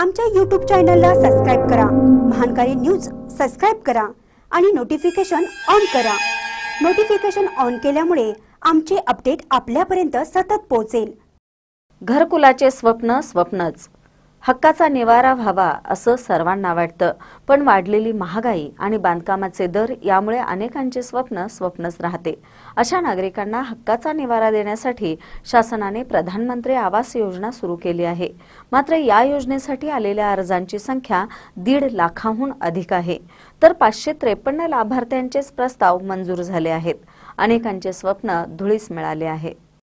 आमच्या यूट्यूब चॅनलला सबस्क्राईब करा महानकारी न्यूज सबस्क्राईब करा आणि नोटिफिकेशन ऑन करा नोटिफिकेशन ऑन केल्यामुळे आमचे अपडेट आपल्यापर्यंत सतत पोहोचेल घरकुलाचे स्वप्न स्वप्नच हक्काचा निवारा व्हावा असं सर्वांना वाटतं पण वाढलेली महागाई आणि बांधकामाचे दर यामुळे अनेकांचे स्वप्न स्वप्नच राहते अशा नागरिकांना हक्काचा निवारा देण्यासाठी शासनाने प्रधानमंत्री आवास योजना सुरू केली आहे मात्र या योजनेसाठी आलेल्या अर्जांची संख्या दीड लाखाहून अधिक आहे तर पाचशे त्रेपन्न लाभार्थ्यांचेच प्रस्ताव मंजूर झाले आहेत अनेकांचे स्वप्न धुळीस मिळाले आहे